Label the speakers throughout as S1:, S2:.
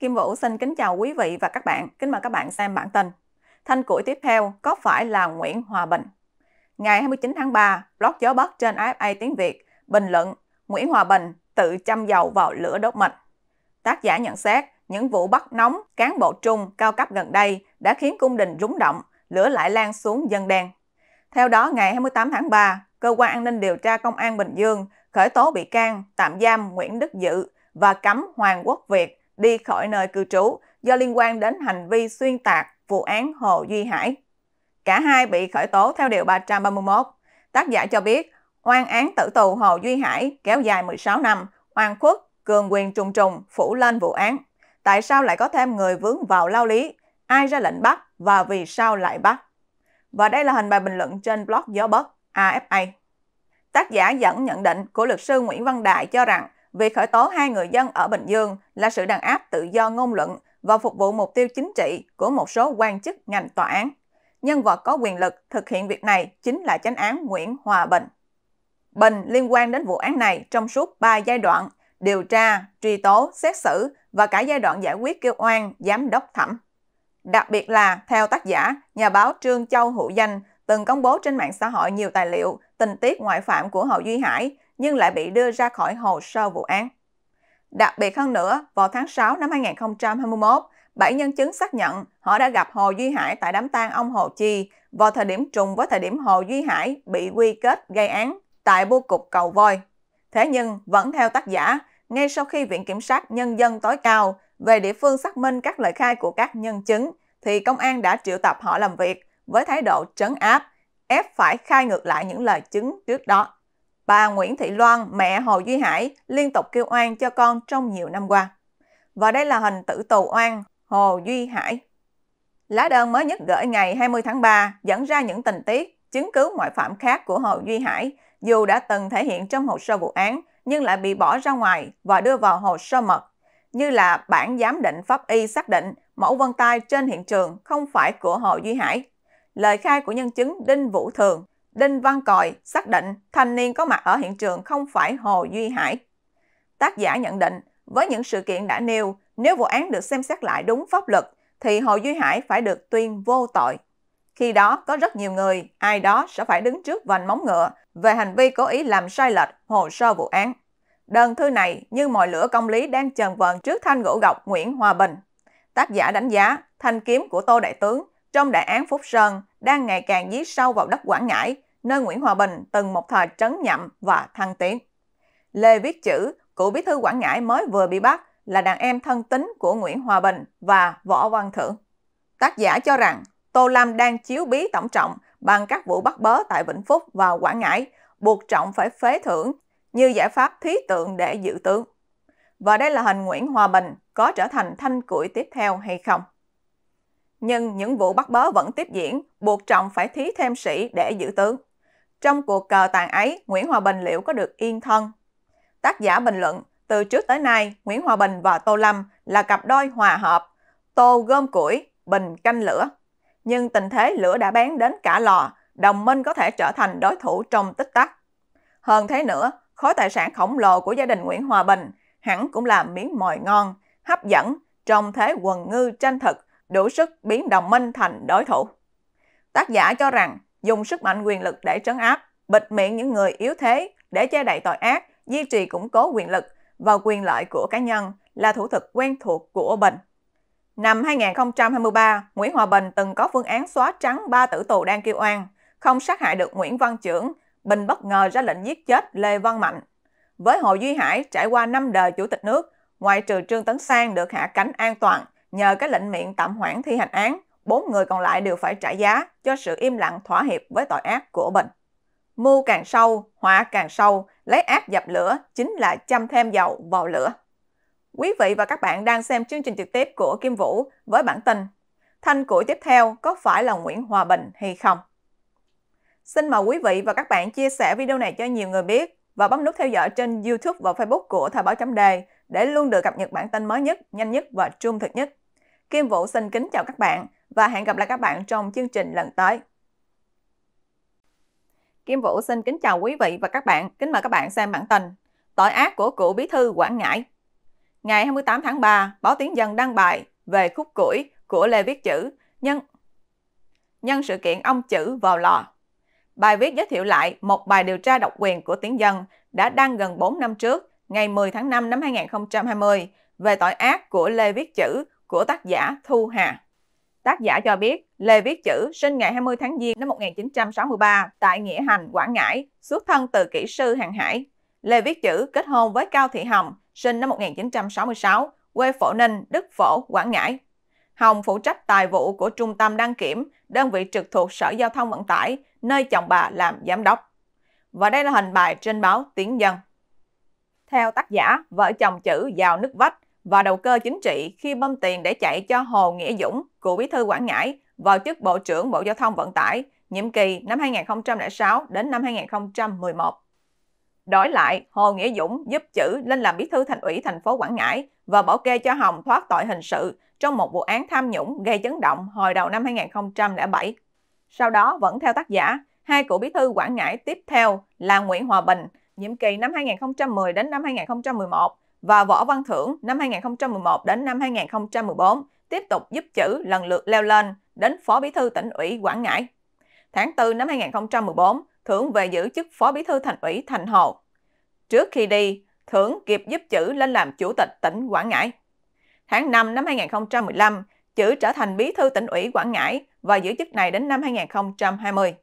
S1: Kim Vũ xin kính chào quý vị và các bạn. Kính mời các bạn xem bản tin. Thanh củi tiếp theo có phải là Nguyễn Hòa Bình? Ngày 29 tháng 3, blog Gió Bắc trên AFA Tiếng Việt bình luận Nguyễn Hòa Bình tự chăm dầu vào lửa đốt mình. Tác giả nhận xét những vụ bắt nóng cán bộ trung cao cấp gần đây đã khiến cung đình rúng động, lửa lại lan xuống dân đen. Theo đó, ngày 28 tháng 3, Cơ quan An ninh Điều tra Công an Bình Dương khởi tố bị can tạm giam Nguyễn Đức Dự và cấm Hoàng Quốc Việt đi khỏi nơi cư trú do liên quan đến hành vi xuyên tạc vụ án Hồ Duy Hải. Cả hai bị khởi tố theo Điều 331. Tác giả cho biết, oan án tử tù Hồ Duy Hải kéo dài 16 năm, oan khuất, cường quyền trùng trùng phủ lên vụ án. Tại sao lại có thêm người vướng vào lao lý? Ai ra lệnh bắt và vì sao lại bắt? Và đây là hình bài bình luận trên blog Gió Bất AFA. Tác giả dẫn nhận định của luật sư Nguyễn Văn Đại cho rằng Việc khởi tố hai người dân ở Bình Dương là sự đàn áp tự do ngôn luận và phục vụ mục tiêu chính trị của một số quan chức ngành tòa án. Nhân vật có quyền lực thực hiện việc này chính là chánh án Nguyễn Hòa Bình. Bình liên quan đến vụ án này trong suốt 3 giai đoạn điều tra, truy tố, xét xử và cả giai đoạn giải quyết kêu oan giám đốc thẩm. Đặc biệt là, theo tác giả, nhà báo Trương Châu Hữu Danh từng công bố trên mạng xã hội nhiều tài liệu, tình tiết ngoại phạm của Hậu Duy Hải nhưng lại bị đưa ra khỏi hồ sơ vụ án. Đặc biệt hơn nữa, vào tháng 6 năm 2021, bảy nhân chứng xác nhận họ đã gặp Hồ Duy Hải tại đám tang ông Hồ Chi vào thời điểm trùng với thời điểm Hồ Duy Hải bị quy kết gây án tại bưu cục Cầu Voi. Thế nhưng, vẫn theo tác giả, ngay sau khi Viện Kiểm sát Nhân dân tối cao về địa phương xác minh các lời khai của các nhân chứng, thì công an đã triệu tập họ làm việc với thái độ trấn áp, ép phải khai ngược lại những lời chứng trước đó bà Nguyễn Thị Loan, mẹ Hồ Duy Hải, liên tục kêu oan cho con trong nhiều năm qua. Và đây là hình tử tù oan Hồ Duy Hải. Lá đơn mới nhất gửi ngày 20 tháng 3 dẫn ra những tình tiết, chứng cứ ngoại phạm khác của Hồ Duy Hải, dù đã từng thể hiện trong hồ sơ vụ án nhưng lại bị bỏ ra ngoài và đưa vào hồ sơ mật, như là bản giám định pháp y xác định mẫu vân tay trên hiện trường không phải của Hồ Duy Hải lời khai của nhân chứng Đinh Vũ Thường Đinh Văn Còi xác định thanh niên có mặt ở hiện trường không phải Hồ Duy Hải. Tác giả nhận định, với những sự kiện đã nêu, nếu vụ án được xem xét lại đúng pháp luật, thì Hồ Duy Hải phải được tuyên vô tội. Khi đó, có rất nhiều người, ai đó sẽ phải đứng trước vành móng ngựa về hành vi cố ý làm sai lệch hồ sơ vụ án. Đơn thư này như mọi lửa công lý đang trần vờn trước thanh gỗ gọc Nguyễn Hòa Bình. Tác giả đánh giá thanh kiếm của Tô Đại Tướng trong đại án Phúc Sơn đang ngày càng dí sâu vào đất Quảng Ngãi, nơi Nguyễn Hòa Bình từng một thời trấn nhậm và thăng tiến. Lê Viết Chữ, cựu bí thư Quảng Ngãi mới vừa bị bắt, là đàn em thân tín của Nguyễn Hòa Bình và Võ Văn Thưởng. Tác giả cho rằng Tô Lâm đang chiếu bí tổng trọng bằng các vụ bắt bớ tại Vĩnh Phúc và Quảng Ngãi, buộc trọng phải phế thưởng như giải pháp thí tượng để dự tướng. Và đây là hình Nguyễn Hòa Bình có trở thành thanh củi tiếp theo hay không? nhưng những vụ bắt bớ vẫn tiếp diễn, buộc Trọng phải thí thêm sĩ để giữ tướng. Trong cuộc cờ tàn ấy, Nguyễn Hòa Bình liệu có được yên thân? Tác giả bình luận, từ trước tới nay, Nguyễn Hòa Bình và Tô Lâm là cặp đôi hòa hợp, Tô gom củi, Bình canh lửa. Nhưng tình thế lửa đã bén đến cả lò, đồng minh có thể trở thành đối thủ trong tích tắc. Hơn thế nữa, khối tài sản khổng lồ của gia đình Nguyễn Hòa Bình hẳn cũng là miếng mồi ngon, hấp dẫn trong thế quần ngư tranh thực đủ sức biến đồng minh thành đối thủ. Tác giả cho rằng dùng sức mạnh quyền lực để trấn áp, bịt miệng những người yếu thế để che đậy tội ác, duy trì củng cố quyền lực và quyền lợi của cá nhân là thủ thuật quen thuộc của Bình. Năm 2023, Nguyễn Hòa Bình từng có phương án xóa trắng ba tử tù đang kêu oan, không sát hại được Nguyễn Văn Trưởng, Bình bất ngờ ra lệnh giết chết Lê Văn Mạnh. Với Hồ Duy Hải trải qua năm đời chủ tịch nước, ngoại trừ Trương Tấn Sang được hạ cánh an toàn, Nhờ cái lệnh miệng tạm hoãn thi hành án, bốn người còn lại đều phải trả giá cho sự im lặng thỏa hiệp với tội ác của mình. Mưu càng sâu, họa càng sâu, lấy ác dập lửa chính là chăm thêm dầu vào lửa. Quý vị và các bạn đang xem chương trình trực tiếp của Kim Vũ với bản tin Thanh củi tiếp theo có phải là Nguyễn Hòa Bình hay không? Xin mời quý vị và các bạn chia sẻ video này cho nhiều người biết và bấm nút theo dõi trên YouTube và Facebook của Thời báo chấm đề để luôn được cập nhật bản tin mới nhất, nhanh nhất và trung thực nhất. Kim Vũ xin kính chào các bạn và hẹn gặp lại các bạn trong chương trình lần tới. Kim Vũ xin kính chào quý vị và các bạn, kính mời các bạn xem bản tin Tội ác của cựu bí thư Quảng Ngãi Ngày 28 tháng 3, báo Tiếng Dân đăng bài về khúc củi của Lê Viết Chữ nhân, nhân sự kiện ông Chữ vào lò. Bài viết giới thiệu lại một bài điều tra độc quyền của Tiếng Dân đã đăng gần 4 năm trước, ngày 10 tháng 5 năm 2020, về tội ác của Lê Viết Chữ của tác giả Thu Hà. Tác giả cho biết, Lê viết chữ sinh ngày 20 tháng Giêng năm 1963 tại Nghĩa Hành, Quảng Ngãi, xuất thân từ kỹ sư hàng hải. Lê viết chữ kết hôn với Cao Thị Hồng, sinh năm 1966, quê Phổ Ninh, Đức Phổ, Quảng Ngãi. Hồng phụ trách tài vụ của Trung tâm Đăng kiểm, đơn vị trực thuộc Sở Giao thông Vận tải, nơi chồng bà làm giám đốc. Và đây là hình bài trên báo Tiếng Dân. Theo tác giả, vợ chồng chữ vào nước vách, và đầu cơ chính trị khi bơm tiền để chạy cho Hồ Nghĩa Dũng, cựu bí thư Quảng Ngãi, vào chức Bộ trưởng Bộ Giao thông Vận tải, nhiệm kỳ năm 2006 đến năm 2011. Đổi lại, Hồ Nghĩa Dũng giúp chữ lên làm bí thư thành ủy thành phố Quảng Ngãi và bảo kê cho Hồng thoát tội hình sự trong một vụ án tham nhũng gây chấn động hồi đầu năm 2007. Sau đó, vẫn theo tác giả, hai cựu bí thư Quảng Ngãi tiếp theo là Nguyễn Hòa Bình, nhiệm kỳ năm 2010 đến năm 2011 và Võ Văn Thưởng năm 2011 đến năm 2014 tiếp tục giúp chữ lần lượt leo lên đến Phó Bí thư tỉnh ủy Quảng Ngãi. Tháng 4 năm 2014, Thưởng về giữ chức Phó Bí thư thành ủy Thành Hồ. Trước khi đi, Thưởng kịp giúp chữ lên làm Chủ tịch tỉnh Quảng Ngãi. Tháng 5 năm 2015, chữ trở thành Bí thư tỉnh ủy Quảng Ngãi và giữ chức này đến năm 2020.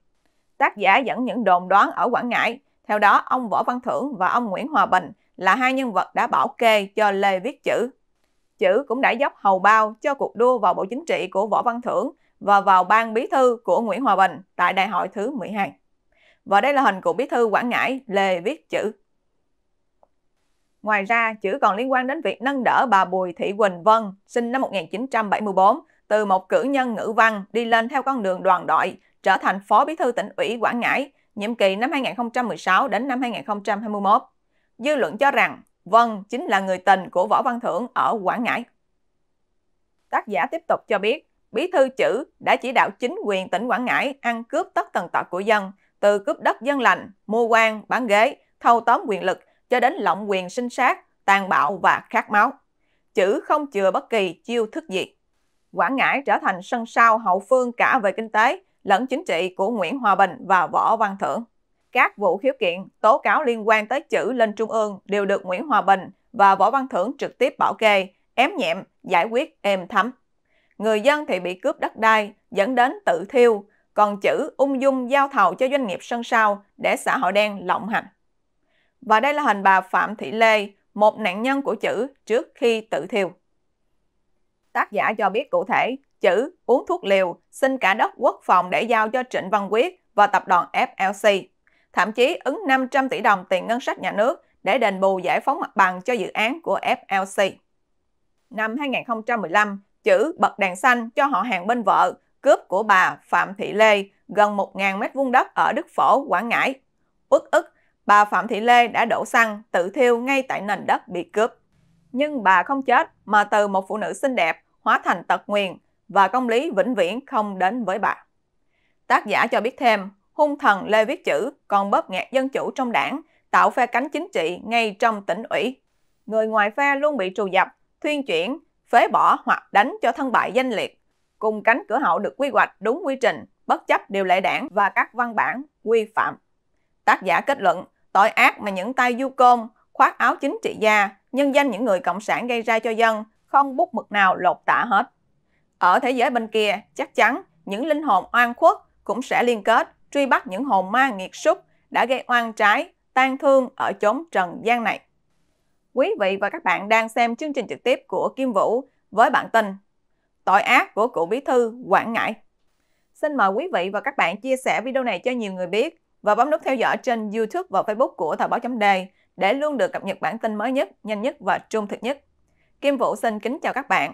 S1: Tác giả dẫn những đồn đoán ở Quảng Ngãi theo đó, ông Võ Văn Thưởng và ông Nguyễn Hòa Bình là hai nhân vật đã bảo kê cho Lê viết chữ. Chữ cũng đã dốc hầu bao cho cuộc đua vào Bộ Chính trị của Võ Văn Thưởng và vào ban bí thư của Nguyễn Hòa Bình tại đại hội thứ 12. Và đây là hình của bí thư Quảng Ngãi Lê viết chữ. Ngoài ra, chữ còn liên quan đến việc nâng đỡ bà Bùi Thị Quỳnh Vân, sinh năm 1974, từ một cử nhân ngữ văn đi lên theo con đường đoàn đội, trở thành phó bí thư tỉnh ủy Quảng Ngãi nhiệm kỳ năm 2016 đến năm 2021. Dư luận cho rằng Vân chính là người tình của Võ Văn Thưởng ở Quảng Ngãi. Tác giả tiếp tục cho biết, Bí thư chữ đã chỉ đạo chính quyền tỉnh Quảng Ngãi ăn cướp tất tần tật của dân, từ cướp đất dân lành, mua quan, bán ghế, thâu tóm quyền lực cho đến lộng quyền sinh sát, tàn bạo và khát máu. Chữ không chừa bất kỳ chiêu thức gì. Quảng Ngãi trở thành sân sau hậu phương cả về kinh tế lẫn chính trị của Nguyễn Hòa Bình và Võ Văn Thưởng. Các vụ khiếu kiện, tố cáo liên quan tới chữ lên Trung ương đều được Nguyễn Hòa Bình và Võ Văn Thưởng trực tiếp bảo kê, ém nhẹm, giải quyết êm thấm. Người dân thì bị cướp đất đai, dẫn đến tự thiêu, còn chữ ung dung giao thầu cho doanh nghiệp sân sau để xã hội đen lộng hành. Và đây là hình bà Phạm Thị Lê, một nạn nhân của chữ trước khi tự thiêu. Tác giả cho biết cụ thể chữ uống thuốc liều, xin cả đất quốc phòng để giao cho Trịnh Văn Quyết và tập đoàn FLC. Thậm chí ứng 500 tỷ đồng tiền ngân sách nhà nước để đền bù giải phóng mặt bằng cho dự án của FLC. Năm 2015, chữ bật đèn xanh cho họ hàng bên vợ, cướp của bà Phạm Thị Lê gần 1.000 mét vuông đất ở Đức Phổ, Quảng Ngãi. Uất ức, bà Phạm Thị Lê đã đổ xăng tự thiêu ngay tại nền đất bị cướp. Nhưng bà không chết mà từ một phụ nữ xinh đẹp hóa thành tật nguyền và công lý vĩnh viễn không đến với bà. Tác giả cho biết thêm, hung thần Lê Viết Chữ còn bóp nghẹt dân chủ trong đảng, tạo phe cánh chính trị ngay trong tỉnh ủy. Người ngoài phe luôn bị trù dập, thuyên chuyển, phế bỏ hoặc đánh cho thân bại danh liệt. Cùng cánh cửa hậu được quy hoạch đúng quy trình, bất chấp điều lệ đảng và các văn bản quy phạm. Tác giả kết luận, tội ác mà những tay du côn, khoác áo chính trị gia, nhân danh những người cộng sản gây ra cho dân, không bút mực nào lột tả hết. Ở thế giới bên kia, chắc chắn những linh hồn oan khuất cũng sẽ liên kết truy bắt những hồn ma nghiệt súc đã gây oan trái, tan thương ở chốn trần gian này. Quý vị và các bạn đang xem chương trình trực tiếp của Kim Vũ với bản tin Tội ác của cựu bí thư Quảng Ngãi. Xin mời quý vị và các bạn chia sẻ video này cho nhiều người biết và bấm nút theo dõi trên YouTube và Facebook của Thời báo chấm đề để luôn được cập nhật bản tin mới nhất, nhanh nhất và trung thực nhất. Kim Vũ xin kính chào các bạn